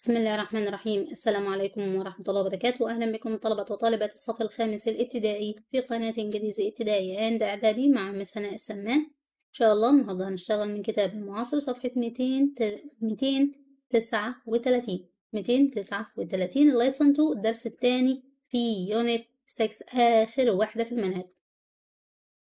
بسم الله الرحمن الرحيم السلام عليكم ورحمة الله وبركاته أهلا بكم طلبة وطالبات الصف الخامس الابتدائي في قناة إنجليزي ابتدائي عند إعدادي مع مس هناء السمان إن شاء الله النهاردة هنشتغل من كتاب المعاصر صفحة 239 239 اللايسن 2 الدرس الثاني في يونت 6 آخر واحدة في المنهج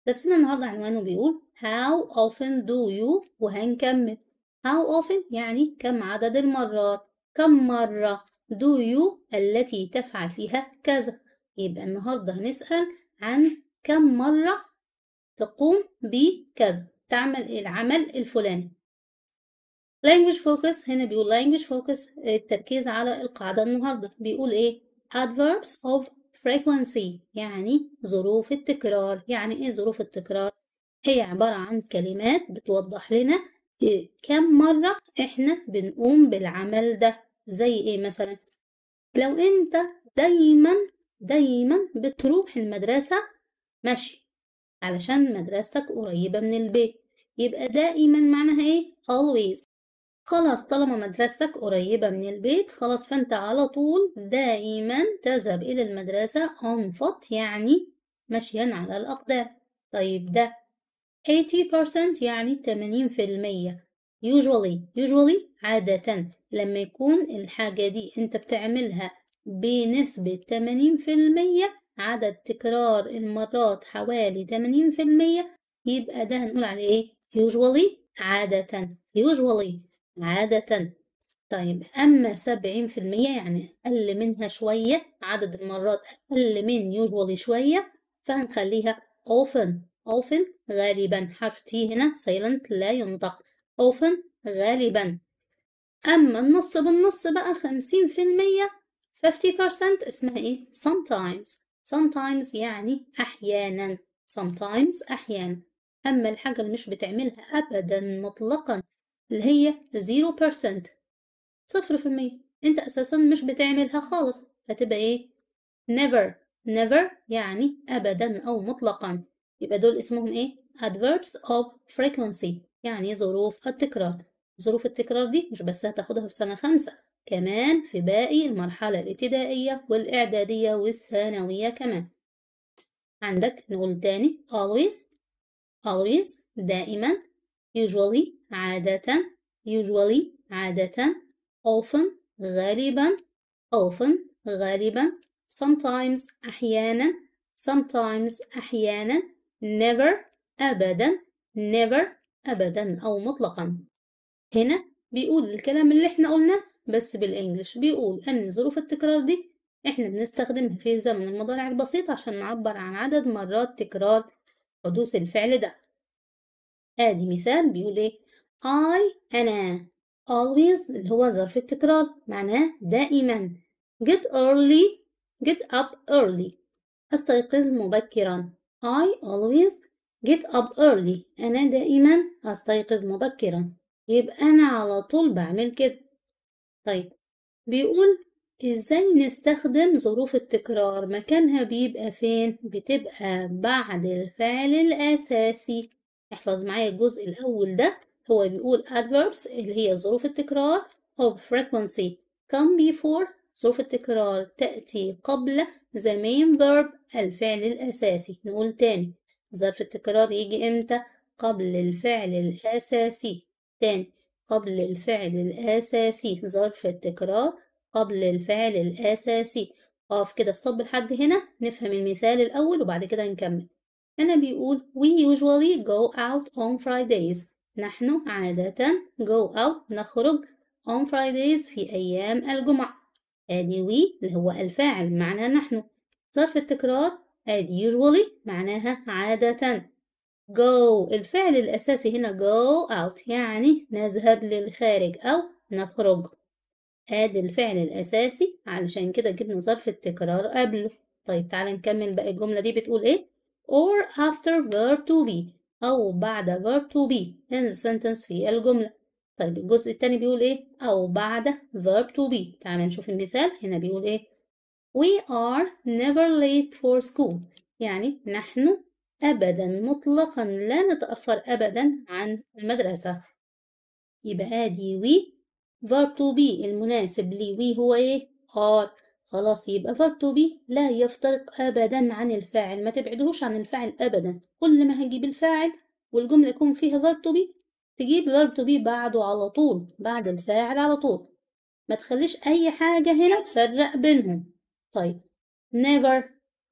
درسنا النهاردة عنوانه بيقول How often do you وهنكمل How often يعني كم عدد المرات كم مرة do you التي تفعل فيها كذا يبقى النهاردة هنسأل عن كم مرة تقوم بكذا تعمل العمل الفلاني language focus هنا بيقول language focus التركيز على القاعدة النهاردة بيقول ايه adverbs of frequency يعني ظروف التكرار يعني ايه ظروف التكرار هي عبارة عن كلمات بتوضح لنا إيه، كم مرة احنا بنقوم بالعمل ده زي ايه مثلا لو انت دايما دايما بتروح المدرسة ماشي علشان مدرستك قريبة من البيت يبقى دائما معناها ايه always خلاص طالما مدرستك قريبة من البيت خلاص فانت على طول دائما تذهب إلى المدرسة on foot يعني مشيا على الأقدام طيب ده 80% يعني 80% usually usually عادة لما يكون الحاجة دي انت بتعملها بنسبة 80% عدد تكرار المرات حوالي 80% يبقى ده هنقول عليه ايه usually عادة usually عادة طيب أما سبعين في المية يعني أقل منها شوية عدد المرات أقل من usually شوية فهنخليها often often غالبا حرف تي هنا silent لا ينطق often غالبا أما النص بالنص بقى خمسين في المية fifty percent اسمها إيه sometimes sometimes يعني أحيانا sometimes أحيانا أما الحاجة اللي مش بتعملها أبدا مطلقا اللي هي zero percent صفر في المية أنت أساسا مش بتعملها خالص هتبقى إيه never never يعني أبدا أو مطلقا يبقى دول اسمهم إيه adverbs of frequency يعني ظروف التكرار ظروف التكرار دي مش بس هتاخدها في سنة خمسة كمان في باقي المرحلة الابتدائية والإعدادية والثانوية كمان عندك نقول تاني always always دائما usually عادة usually عادة often غالبا often غالبا sometimes أحيانا sometimes أحيانا never أبدا never أبدا أو مطلقا هنا بيقول الكلام اللي احنا قلناه بس بالإنجليش بيقول أن ظروف التكرار دي احنا بنستخدمها في زمن المضارع البسيط عشان نعبر عن عدد مرات تكرار حدوث الفعل ده ادي مثال بيقول ايه I أنا always اللي هو ظرف التكرار معناه دائما get early get up early أستيقظ مبكرا I always get up early أنا دائما أستيقظ مبكرا يبقى أنا على طول بعمل كده طيب بيقول إزاي نستخدم ظروف التكرار مكانها بيبقى فين؟ بتبقى بعد الفعل الأساسي احفظ معايا الجزء الأول ده هو بيقول adverbs اللي هي ظروف التكرار of frequency come before ظروف التكرار تأتي قبل the main verb الفعل الأساسي نقول تاني ظرف التكرار يجي امتى قبل الفعل الأساسي تاني قبل الفعل الأساسي ظرف التكرار قبل الفعل الأساسي أقف كده استوب لحد هنا نفهم المثال الأول وبعد كده نكمل هنا بيقول we usually go out on Fridays نحن عادة go out نخرج on Fridays في أيام الجمعة ادي we اللي هو الفاعل معنى نحن ظرف التكرار قال usually معناها عادة go الفعل الأساسي هنا go out يعني نذهب للخارج أو نخرج هذا الفعل الأساسي علشان كده جبنا ظرف التكرار قبله طيب تعالى نكمل بقى الجملة دي بتقول إيه or after verb to be أو بعد verb to be هنا sentence في الجملة طيب الجزء التاني بيقول إيه أو بعد verb to be تعالى نشوف المثال هنا بيقول إيه We are never late for school يعني نحن أبدا مطلقا لا نتأخر أبدا عن المدرسة يبقى دي we verb to be المناسب لي we هو ايه are خلاص يبقى verb to be لا يفترق أبدا عن الفاعل ما تبعدهوش عن الفاعل أبدا كل ما هجيب الفاعل والجملة يكون فيها verb to be تجيب verb to be بعده على طول بعد الفاعل على طول ما تخليش أي حاجة هنا تفرق بينهم طيب never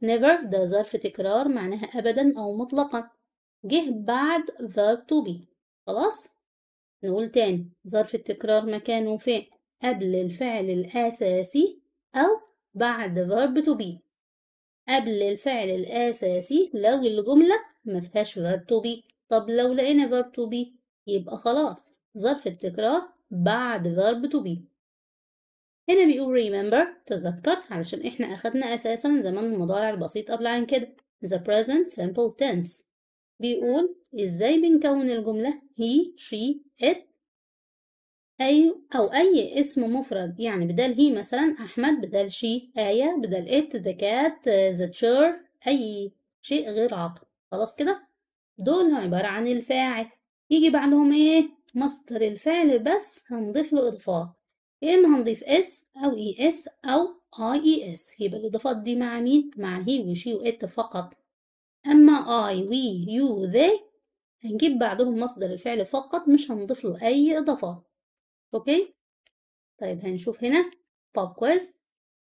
never ده ظرف تكرار معناها أبدا أو مطلقا جه بعد verb to be خلاص نقول تاني ظرف التكرار مكانه فين قبل الفعل الأساسي أو بعد verb to be قبل الفعل الأساسي لو الجملة مفيهاش verb to be طب لو لقينا verb to be يبقى خلاص ظرف التكرار بعد verb to be هنا بيقول remember تذكر علشان احنا اخدنا اساسا زمن المضارع البسيط قبل عن كده the present simple tense بيقول ازاي بنكون الجملة he she it أي أو أي اسم مفرد يعني بدل هي مثلا أحمد بدل شي آية بدل إت ذا كات ذا تشير أي شيء غير عاقل خلاص كده دول عبارة عن الفاعل يجي بعدهم إيه مصدر الفعل بس هنضيف له إضافات يا اما هنضيف اس او اي e اس او اي اي اس يبقى الاضافات دي مع مين مع هي وشي وات فقط اما اي وي يو ذي هنجيب بعدهم مصدر الفعل فقط مش هنضيف له اي اضافات اوكي طيب هنشوف هنا pop quiz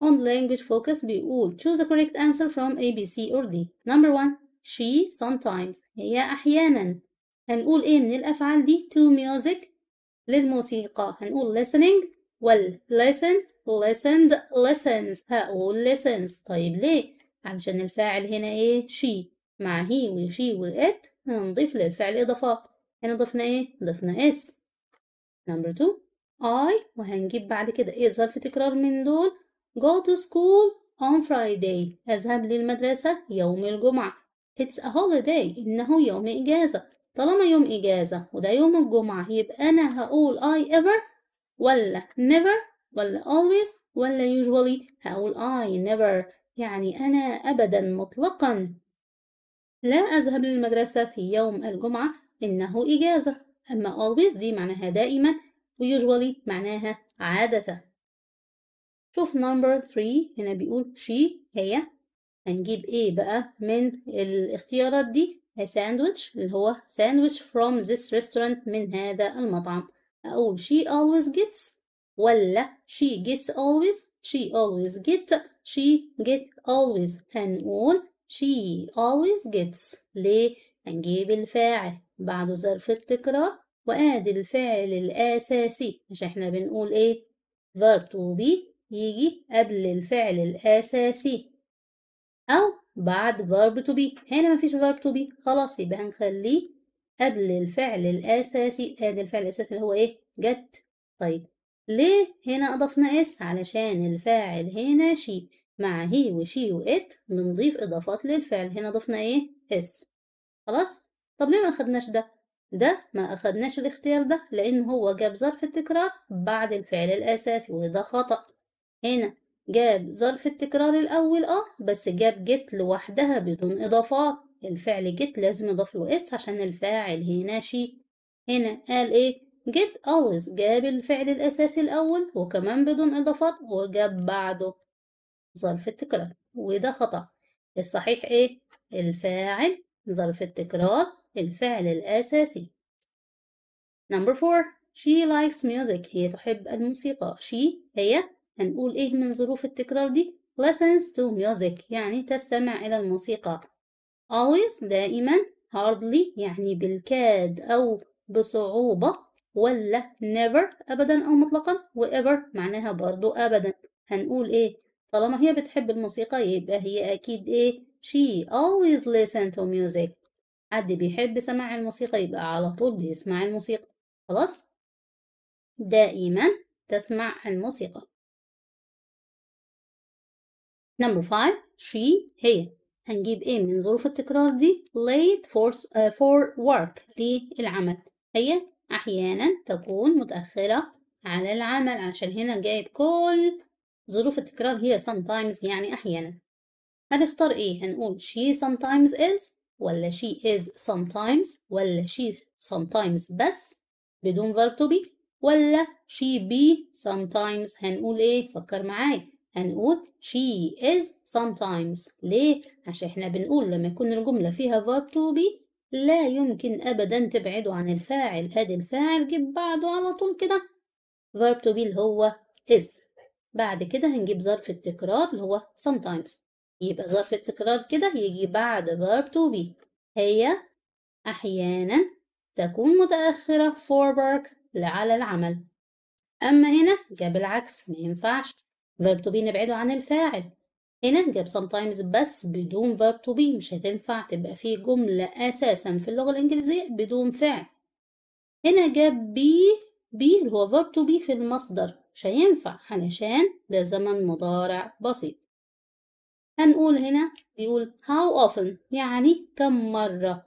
on language focus بيقول choose the correct answer from A, B, C or D number one she sometimes هي أحيانا هنقول إيه من الأفعال دي to music للموسيقى هنقول listening وال listen listened listens هقول listens طيب ليه؟ علشان الفاعل هنا ايه؟ she مع هي وشي وات هنضيف للفعل إضافات هنا ضفنا ايه؟ ضفنا اس نمبر تو I وهنجيب بعد كده ايه ظرف تكرار من دول go to school on Friday أذهب للمدرسة يوم الجمعة it's a holiday إنه يوم إجازة طالما يوم إجازة وده يوم الجمعة يبقى أنا هقول I ever ولا never ولا always ولا usually هقول I آه، يعني never يعني أنا أبدا مطلقا لا أذهب للمدرسة في يوم الجمعة إنه إجازة أما always دي معناها دائما usually معناها عادة شوف number 3 هنا بيقول she هي هنجيب ايه بقى من الاختيارات دي a sandwich اللي هو sandwich from this restaurant من هذا المطعم أقول she always gets ولا she gets always she always get she get always هنقول she always gets ليه هنجيب الفاعل بعده ظرف التكرار وآدي الفعل الأساسي مش احنا بنقول ايه verb to be يجي قبل الفعل الأساسي أو بعد verb to be هنا مفيش verb to be خلاص يبقى هنخليه قبل الفعل الأساسي آدي الفعل الأساسي اللي هو إيه؟ جت طيب ليه هنا أضفنا إس؟ علشان الفاعل هنا شي مع هي وشي وإت بنضيف إضافات للفعل هنا أضفنا إيه؟ إس خلاص؟ طب ليه ما أخدناش ده؟ ده ما أخدناش الاختيار ده لأن هو جاب ظرف التكرار بعد الفعل الأساسي وده خطأ هنا جاب ظرف التكرار الأول اه بس جاب جت لوحدها بدون إضافات الفعل جيت لازم يضاف له اس عشان الفاعل هنا شي هنا قال ايه جيت always جاب الفعل الاساسي الاول وكمان بدون اضافات وجاب بعده ظرف التكرار وده خطأ الصحيح ايه الفاعل ظرف التكرار الفعل الاساسي number four she likes music هي تحب الموسيقى she هي هنقول ايه من ظروف التكرار دي listens to music يعني تستمع الى الموسيقى always دائما hardly يعني بالكاد أو بصعوبة ولا never أبدا أو مطلقا وever معناها برضو أبدا هنقول إيه طالما هي بتحب الموسيقى يبقى هي أكيد إيه she always listen to music حد بيحب سماع الموسيقى يبقى على طول بيسمع الموسيقى خلاص دائما تسمع الموسيقى number five she هي هنجيب ايه من ظروف التكرار دي late for, uh, آه، for work للعمل هي أحيانا تكون متأخرة على العمل عشان هنا جايب كل ظروف التكرار هي sometimes يعني أحيانا هنختار ايه هنقول she sometimes is ولا she is sometimes ولا she sometimes بس بدون verb to be ولا she be sometimes هنقول ايه فكر معايا هنقول she is sometimes ليه؟ عشان احنا بنقول لما يكون الجملة فيها verb to be لا يمكن أبدا تبعده عن الفاعل أدي الفاعل جيب بعده على طول كده verb to be اللي هو is بعد كده هنجيب ظرف التكرار اللي هو sometimes يبقى ظرف التكرار كده يجي بعد verb to be هي أحيانا تكون متأخرة for work لعلى العمل أما هنا جاب العكس ما ينفعش verb to be نبعده عن الفاعل هنا جاب sometimes بس بدون verb to be مش هتنفع تبقى فيه جملة أساسا في اللغة الإنجليزية بدون فعل هنا جاب بي بي اللي هو verb to be في المصدر مش هينفع علشان ده زمن مضارع بسيط هنقول هنا بيقول how often يعني كم مرة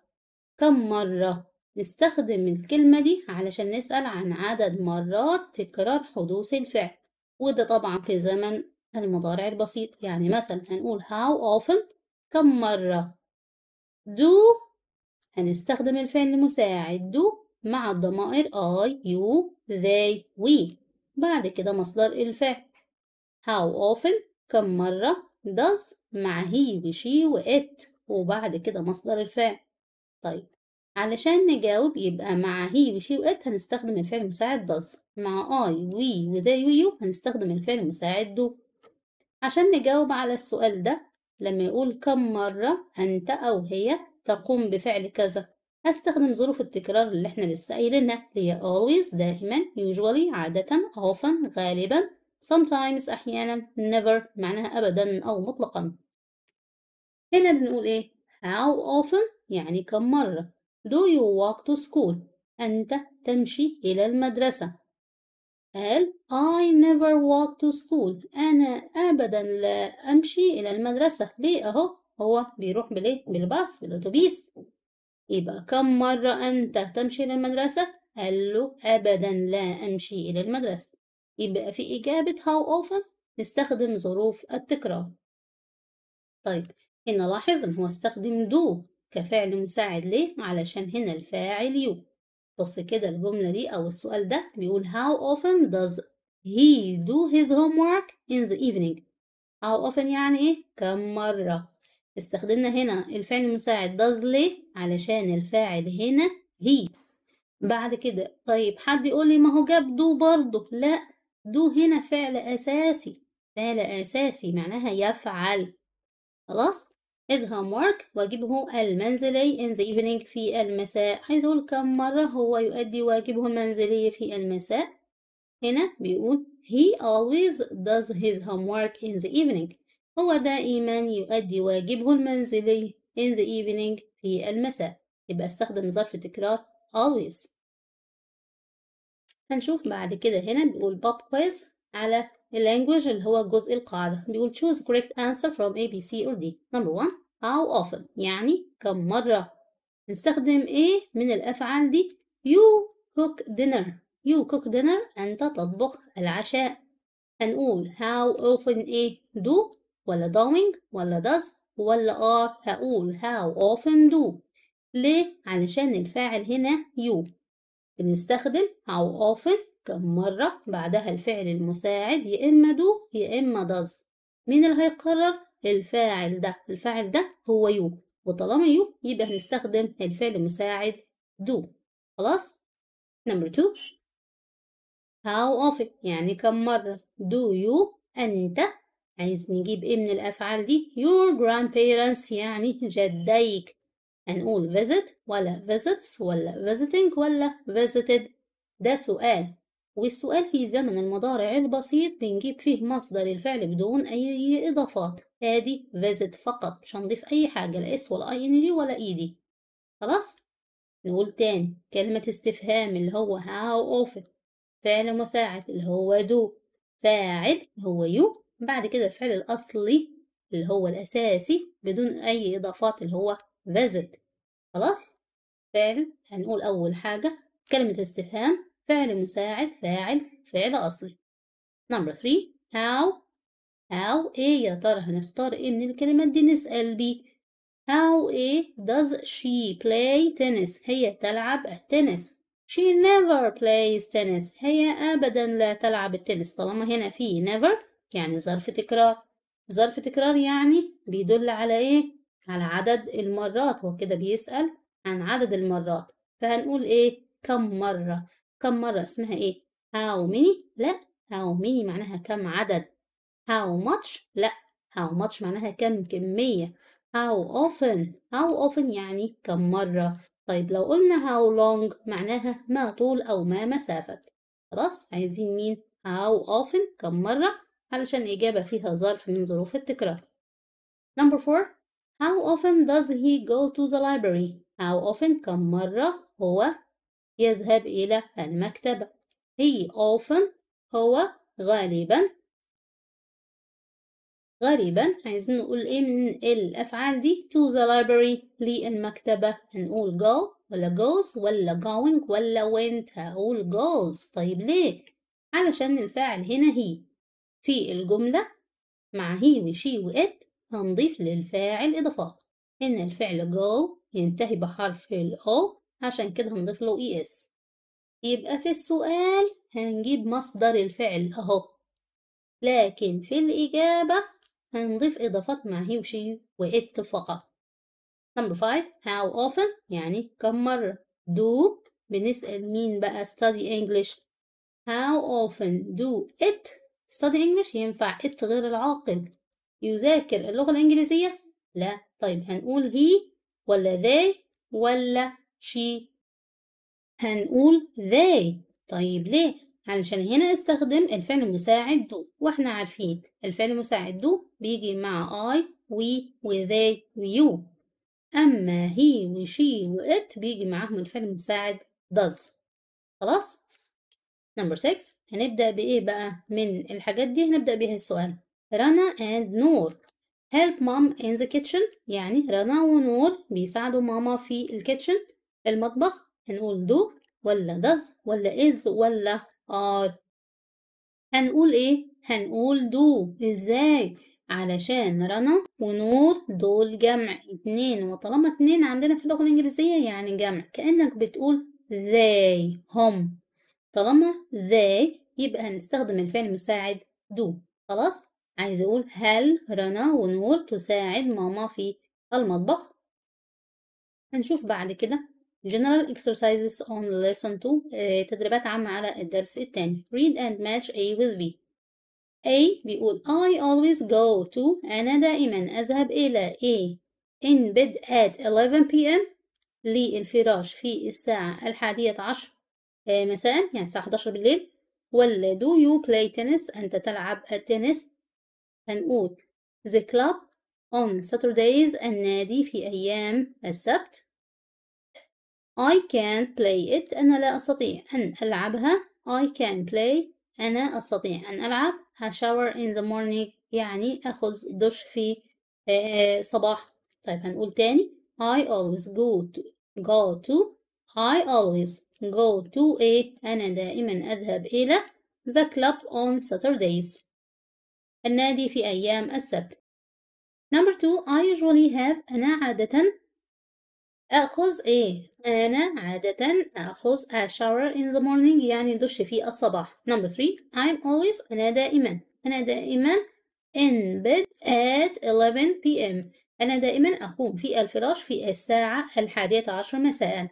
كم مرة نستخدم الكلمة دي علشان نسأل عن عدد مرات تكرار حدوث الفعل وده طبعا في زمن المضارع البسيط يعني مثلا هنقول how often كم مرة do هنستخدم الفعل المساعد do مع الضمائر I, you, they, we بعد كده مصدر الفعل how often كم مرة does مع he وشي she و it وبعد كده مصدر الفعل طيب علشان نجاوب يبقى مع هي وشي وات هنستخدم الفعل المساعد داز مع I وي وذي ويو هنستخدم الفعل المساعد دو عشان نجاوب على السؤال ده لما يقول كم مرة أنت أو هي تقوم بفعل كذا هستخدم ظروف التكرار اللي احنا لسه قايلينها اللي هي always دائما usually عادة often غالبا sometimes أحيانا never معناها أبدا أو مطلقا هنا بنقول ايه how often يعني كم مرة Do you walk to school? أنت تمشي إلى المدرسة. قال I never walk to school. أنا أبدا لا أمشي إلى المدرسة. ليه أهو هو بيروح بالإيه؟ بالباص بالأتوبيس. يبقى كم مرة أنت تمشي إلى المدرسة؟ قال له أبدا لا أمشي إلى المدرسة. يبقى في إجابة how often نستخدم ظروف التكرار. طيب هنا لاحظ إن هو استخدم do كفعل مساعد ليه علشان هنا الفاعل يو بص كده الجملة دي أو السؤال ده بيقول how often does he do his homework in the evening how often يعني ايه كم مرة استخدمنا هنا الفعل المساعد does ليه علشان الفاعل هنا he بعد كده طيب حد يقول لي ما هو جاب دو برضه لا دو هنا فعل أساسي فعل أساسي معناها يفعل خلاص his homework واجبه المنزلي in the evening في المساء عايز أقول كم مرة هو يؤدي واجبه المنزلي في المساء هنا بيقول he always does his homework in the evening هو دائما يؤدي واجبه المنزلي in the evening في المساء يبقى استخدم ظرف تكرار always هنشوف بعد كده هنا بيقول pop quiz على اللانجوج اللي هو الجزء القاعدة بيقول choose correct answer from A, B, C or D number one how often يعني كم مرة نستخدم إيه من الأفعال دي you cook dinner you cook dinner أنت تطبخ العشاء هنقول how often إيه do ولا doing ولا does ولا are هقول how often do ليه علشان الفاعل هنا you بنستخدم how often كم مرة بعدها الفعل المساعد يا إما دو يا إما داز مين اللي هيقرر الفاعل ده الفاعل ده هو يو وطالما يو يبقى هنستخدم الفعل المساعد دو خلاص نمبر تو how often يعني كم مرة do you أنت عايز نجيب إيه من الأفعال دي your grandparents يعني جديك هنقول visit ولا visits ولا visiting ولا visited ده سؤال والسؤال في زمن المضارع البسيط بنجيب فيه مصدر الفعل بدون أي إضافات أدي فازت فقط مش هنضيف أي حاجة لا إس ولا أي إن جي ولا إي دي خلاص نقول تاني كلمة استفهام اللي هو هاو أوفن فعل مساعد اللي هو دو فاعل اللي هو يو بعد كده الفعل الأصلي اللي هو الأساسي بدون أي إضافات اللي هو فازت خلاص فعل هنقول أول حاجة كلمة استفهام فعل مساعد فاعل فعل أصلي نمبر 3 how how ايه يا ترى هنختار ايه من الكلمات دي نسأل بيه how ايه does she play tennis هي تلعب التنس she never plays tennis هي أبدا لا تلعب التنس طالما هنا في never يعني ظرف تكرار ظرف تكرار يعني بيدل على ايه على عدد المرات هو كده بيسأل عن عدد المرات فهنقول ايه كم مرة كم مرة اسمها ايه how many لا how many معناها كم عدد how much لا how much معناها كم كمية how often how often يعني كم مرة طيب لو قلنا how long معناها ما طول أو ما مسافة خلاص عايزين مين how often كم مرة علشان إجابة فيها ظرف من ظروف التكرار number four how often does he go to the library how often كم مرة هو يذهب إلى المكتبة هي often هو غالبا غالبا عايزين نقول ايه من الافعال دي to the library للمكتبة هنقول go ولا goes ولا going ولا went هقول goes طيب ليه علشان الفاعل هنا هي في الجملة مع هي وشي وات هنضيف للفاعل اضافات إن الفعل go ينتهي بحرف الأو عشان كده هنضيف له اي e اس يبقى في السؤال هنجيب مصدر الفعل اهو لكن في الإجابة هنضيف إضافات مع هي وشي وإت فقط number 5 how often يعني كم مرة do بنسأل مين بقى study English how often do it study English ينفع it غير العاقل يذاكر اللغة الإنجليزية لا طيب هنقول هي ولا they ولا she هنقول they طيب ليه؟ علشان هنا استخدم الفعل المساعد do واحنا عارفين الفعل المساعد do بيجي مع I we و they و you أما he و she و بيجي معاهم الفعل المساعد does خلاص؟ نمبر 6 هنبدأ بإيه بقى من الحاجات دي هنبدأ بيها السؤال رنا and نور help mom in the kitchen يعني رنا ونور بيساعدوا ماما في الكيتشن المطبخ هنقول دو ولا دز ولا از ولا ار هنقول ايه هنقول دو ازاي علشان رنا ونور دول جمع اتنين وطالما اتنين عندنا في اللغة الإنجليزية يعني جمع كأنك بتقول they هم طالما they يبقى هنستخدم الفعل المساعد do خلاص عايز أقول هل رنا ونور تساعد ماما في المطبخ هنشوف بعد كده General exercises on lesson 2 آه، تدريبات عامة على الدرس الثاني read and match A with B A بيقول I always go to أنا دائما أذهب إلى A in bed at 11 pm للفراش في الساعة الحادية عشر آه، مساء يعني الساعة 11 بالليل ولا do you play tennis أنت تلعب التنس هنقول the club on Saturdays النادي في أيام السبت I can play it أنا لا أستطيع أن ألعبها I can play أنا أستطيع أن ألعب I shower in the morning يعني أخذ دش في صباح طيب هنقول تاني I always go to go to I always go to a أنا دائما أذهب إلى the club on Saturdays النادي في أيام السبت Number two I usually have أنا عادةً أخذ إيه؟ أنا عادة أخذ a shower in the morning يعني دش في الصباح. Number three, I'm always أنا دائما أنا دائما in bed at 11 p.m. أنا دائما أقوم في الفراش في الساعة الحادية عشر مساء.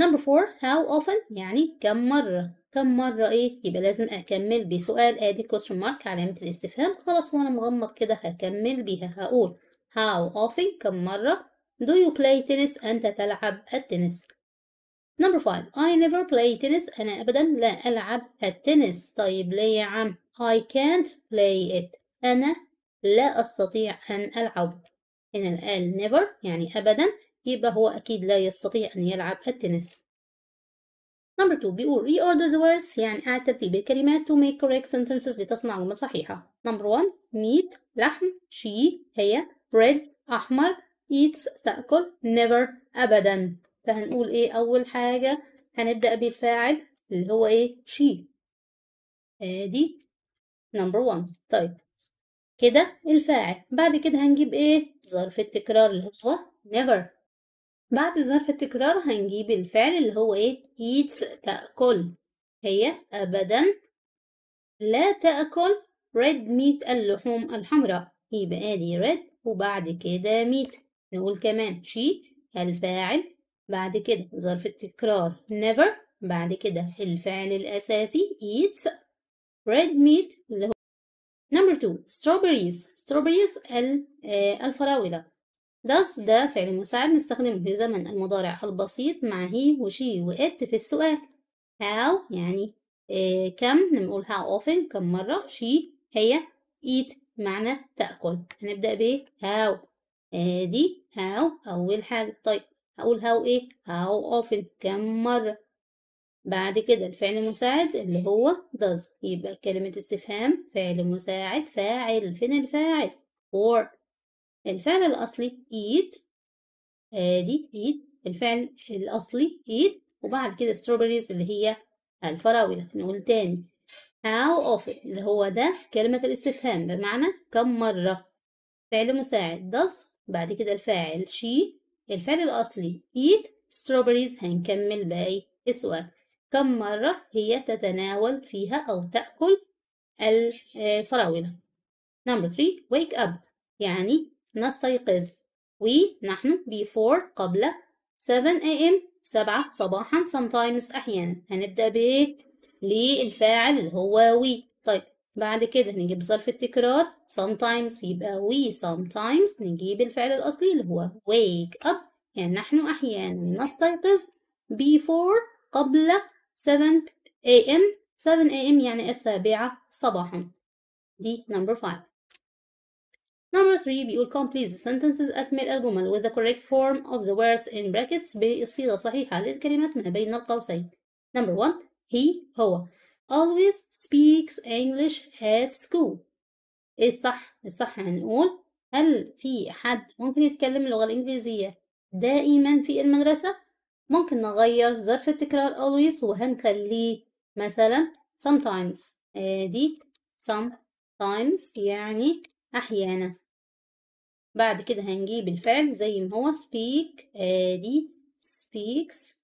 Number four, how often يعني كم مرة؟ كم مرة إيه؟ يبقى لازم أكمل بسؤال آدي question mark علامة الاستفهام خلاص وأنا مغمض كده هكمل بيها هقول how often كم مرة Do you play tennis أنت تلعب التنس Number five. I never play tennis أنا أبدا لا ألعب التنس طيب ليه يا عم I can't play it أنا لا أستطيع أن ألعب هنا الآل never يعني أبدا يبقى هو أكيد لا يستطيع أن يلعب التنس Number two. بيقول reorder the words يعني أعد ترتيب الكلمات to make correct sentences لتصنع جمل صحيحة Number one. meat لحم she هي red أحمر eats تأكل never أبدا فهنقول إيه أول حاجة هنبدأ بالفاعل اللي هو إيه she آدي نمبر one طيب كده الفاعل بعد كده هنجيب إيه ظرف التكرار اللي هو never بعد ظرف التكرار هنجيب الفعل اللي هو إيه eats تأكل هي أبدا لا تأكل red meat اللحوم الحمراء يبقى آدي red وبعد كده meat نقول كمان شي الفاعل بعد كده ظرف التكرار never بعد كده الفعل الأساسي eats red meat اللي هو number two strawberries strawberries آه، الفراولة does ده فعل مساعد نستخدمه في زمن المضارع البسيط مع هي وشي وات في السؤال how يعني آه، كم نقول how often كم مرة she هي eat معنى تأكل هنبدأ ب how ادي آه، هاو اول حاجة طيب هقول هاو ايه هاو often كم مرة بعد كده الفعل المساعد اللي هو does يبقى كلمة استفهام فعل مساعد فاعل فين الفاعل for الفعل الأصلي eat ادي آه، eat الفعل الأصلي eat وبعد كده strawberries اللي هي الفراولة نقول تاني how often اللي هو ده كلمة الاستفهام بمعنى كم مرة فعل مساعد does بعد كده الفاعل شي الفعل الأصلي eat strawberries هنكمل باقي السؤال كم مرة هي تتناول فيها أو تأكل الفراولة آه، number three wake up يعني نستيقظ we نحن before قبل 7 am 7 صباحا sometimes أحيانا هنبدأ بـ للفاعل اللي هو we طيب بعد كده نجيب ظرف التكرار sometimes يبقى we sometimes نجيب الفعل الأصلي اللي هو wake up يعني نحن أحيانا نستيقظ before قبل 7 am 7 am يعني السابعة صباحا دي number 5 number 3 بيقول complete the sentences أكمل الجمل with the correct form of the words in brackets بالصيغة الصحيحة للكلمات ما بين القوسين number 1 he هو always speaks English at school ايه الصح الصح هنقول هل في حد ممكن يتكلم اللغة الإنجليزية دائما في المدرسة ممكن نغير ظرف التكرار always وهنخليه مثلا sometimes ادي إيه sometimes يعني أحيانا بعد كده هنجيب الفعل زي ما هو speak ادي إيه speaks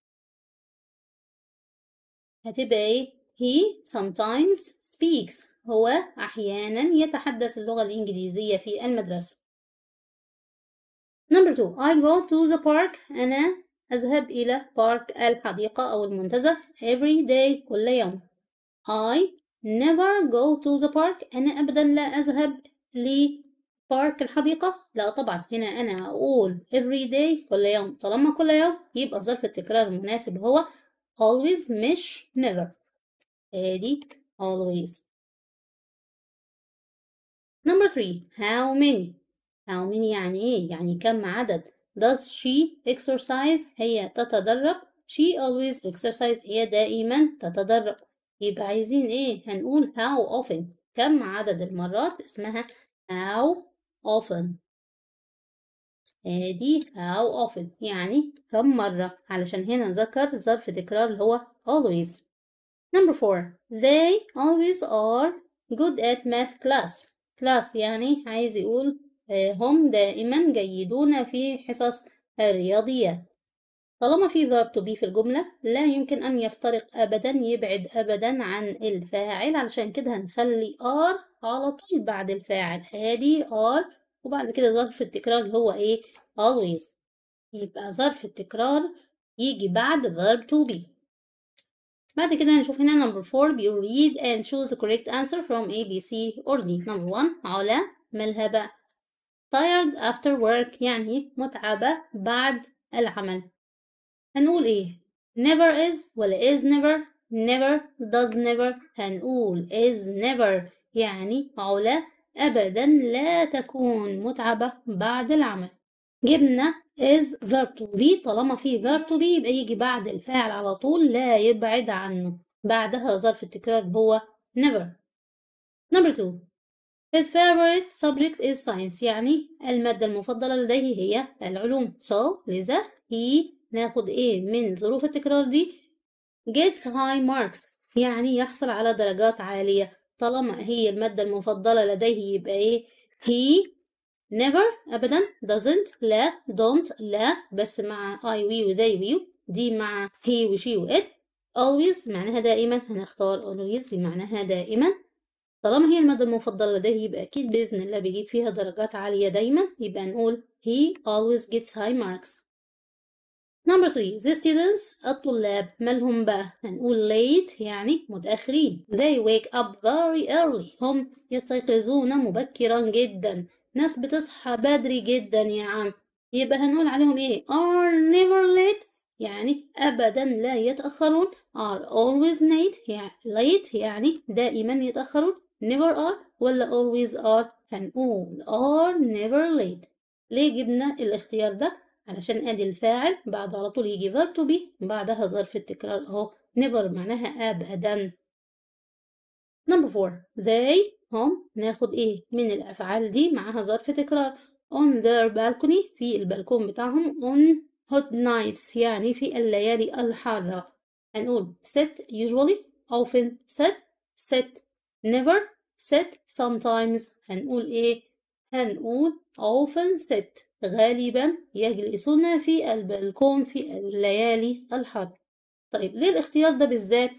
هتبقى ايه He sometimes speaks هو أحيانا يتحدث اللغة الإنجليزية في المدرسة. Number two, I go to the park. أنا أذهب إلى بارك الحديقة أو المنتزه every day كل يوم. I never go to the park. أنا أبدا لا أذهب لبارك الحديقة. لا طبعا هنا أنا أقول every day كل يوم. طالما كل يوم يبقى ظرف التكرار المناسب هو always مش never. ادي آه، always number three how many how many يعني ايه يعني كم عدد does she exercise هي تتدرب she always exercise هي دائما تتدرب يبقى عايزين ايه هنقول how often كم عدد المرات اسمها how often ادي آه، how often يعني كم مرة علشان هنا ذكر ظرف تكرار اللي هو always Number four, they always are good at math class. class يعني عايز يقول آه، هم دائما جيدون في حصص الرياضيات. طالما في verb to be في الجملة لا يمكن أن يفترق أبدا يبعد أبدا عن الفاعل علشان كده هنخلي are على طول بعد الفاعل ادي are وبعد كده ظرف التكرار اللي هو ايه always يبقى ظرف التكرار يجي بعد verb to be بعد كده هنشوف هنا number 4 بيقول read and choose the correct answer from A, B, C or D number 1 علا مالها بقى tired after work يعني متعبة بعد العمل هنقول ايه never is ولا is never never does never هنقول is never يعني علا أبدا لا تكون متعبة بعد العمل جبنا is verb to be طالما في verb to be يبقى يجي بعد الفاعل على طول لا يبعد عنه بعدها ظرف التكرار هو never number two his favorite subject is science يعني المادة المفضلة لديه هي العلوم so لذا he ناخد ايه من ظروف التكرار دي gets high marks يعني يحصل على درجات عالية طالما هي المادة المفضلة لديه يبقى ايه he never أبدا doesn't لا don't لا بس مع I we و they we دي مع he و she و it always معناها دائما هنختار always معناها دائما طالما هي المادة المفضلة لديه يبقى أكيد بإذن الله بيجيب فيها درجات عالية دايما يبقى نقول he always gets high marks Number 3 the students الطلاب مالهم بقى هنقول late يعني متأخرين they wake up very early هم يستيقظون مبكرا جدا ناس بتصحى بدري جدا يا عم يبقى هنقول عليهم ايه are never late يعني أبدا لا يتأخرون are always late يعني late يعني دائما يتأخرون never are ولا always are هنقول are never late ليه جبنا الاختيار ده علشان ادي الفاعل بعد على طول يجي verb to be بعدها ظرف التكرار اهو never معناها أبدا number 4 they هم ناخد ايه من الافعال دي معاها ظرف تكرار on their balcony في البلكون بتاعهم on hot nights يعني في الليالي الحارة هنقول sit usually often sit sit never sit sometimes هنقول ايه هنقول often sit غالبا يجلسون في البلكون في الليالي الحارة طيب ليه الاختيار ده بالذات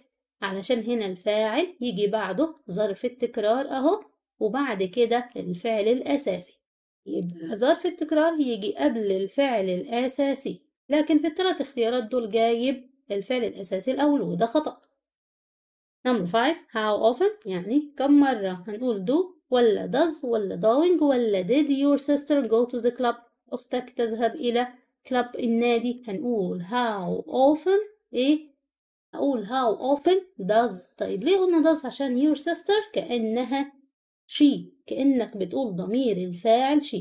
علشان هنا الفاعل يجي بعده ظرف التكرار أهو وبعد كده الفعل الأساسي يبقى ظرف التكرار يجي قبل الفعل الأساسي لكن في الثلاث اختيارات دول جايب الفعل الأساسي الأول وده خطأ نمبر 5 how often يعني كم مرة هنقول do ولا does ولا doing ولا did your sister go to the club أختك تذهب إلى كلب النادي هنقول how often ايه هقول how often does طيب ليه قلنا does عشان your sister كأنها she كأنك بتقول ضمير الفاعل she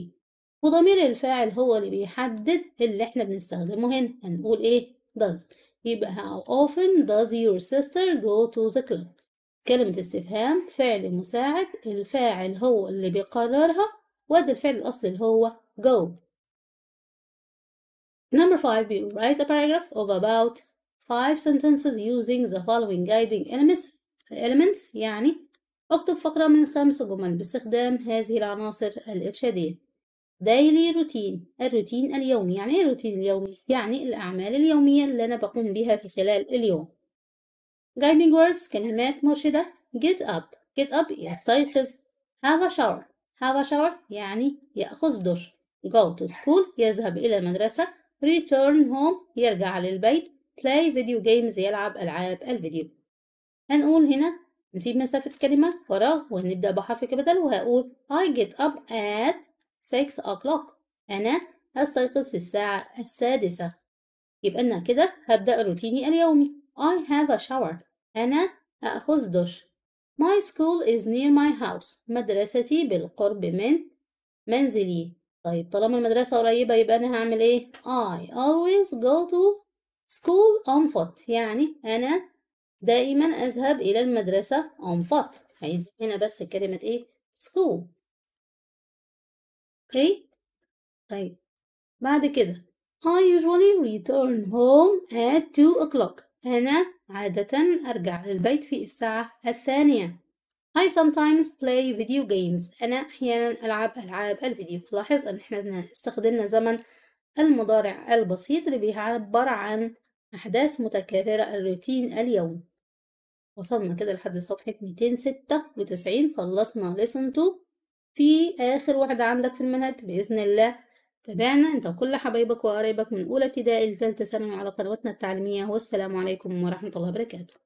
وضمير الفاعل هو اللي بيحدد اللي احنا بنستخدمه هنا هنقول ايه does يبقى how often does your sister go to the club كلمة استفهام فعل مساعد الفاعل هو اللي بيقررها وادي الفعل الأصلي اللي هو go Number five, بيقول write a paragraph of about five sentences using the following guiding elements elements يعني اكتب فقرة من خمس جمل باستخدام هذه العناصر الإرشادية daily routine الروتين اليومي يعني ايه الروتين اليومي؟ يعني الأعمال اليومية اللي أنا بقوم بها في خلال اليوم guiding words كلمات مرشدة get up get up يستيقظ have a shower have a shower يعني يأخذ دش go to school يذهب إلى المدرسة return home يرجع للبيت play video games يلعب ألعاب الفيديو هنقول هنا نسيب مسافة كلمة وراء وهنبدأ بحرف كبدل وهقول I get up at 6 o'clock أنا أستيقظ في الساعة السادسة يبقى أنا كده هبدأ روتيني اليومي I have a shower أنا أخذ دش My school is near my house مدرستي بالقرب من منزلي طيب طالما المدرسة قريبة يبقى أنا هعمل إيه I always go to school on foot يعني أنا دائما أذهب إلى المدرسة on foot عايزين هنا بس كلمة إيه school okay طيب بعد كده I usually return home at two o'clock أنا عادة أرجع للبيت في الساعة الثانية I sometimes play video games أنا أحيانا ألعب ألعاب الفيديو لاحظ أن احنا استخدمنا زمن المضارع البسيط اللي بيعبر عن أحداث متكررة الروتين اليومي وصلنا كده لحد صفحة 296 خلصنا لسن 2 في آخر واحدة عندك في المنهج بإذن الله تابعنا أنت وكل حبايبك وقرايبك من أولى ابتدائي لثالثة ثانوي على قنواتنا التعليمية والسلام عليكم ورحمة الله وبركاته